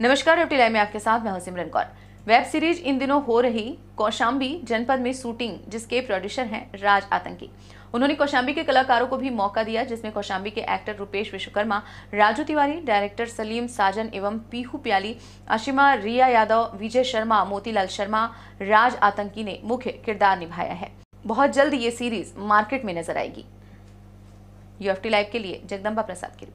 नमस्कार एफ में आपके साथ मैं सिमरन कौर वेब सीरीज इन दिनों हो रही कौशाम्बी जनपद में शूटिंग जिसके प्रोड्यूसर हैं राज आतंकी उन्होंने कौशाम्बी के कलाकारों को भी मौका दिया जिसमें कौशाम्बी के एक्टर रुपेश विश्वकर्मा राजू तिवारी डायरेक्टर सलीम साजन एवं पीहू प्याली आशिमा रिया यादव विजय शर्मा मोतीलाल शर्मा राज आतंकी ने मुख्य किरदार निभाया है बहुत जल्द ये सीरीज मार्केट में नजर आएगी यूएफटी लाइव के लिए जगदम्बा प्रसाद की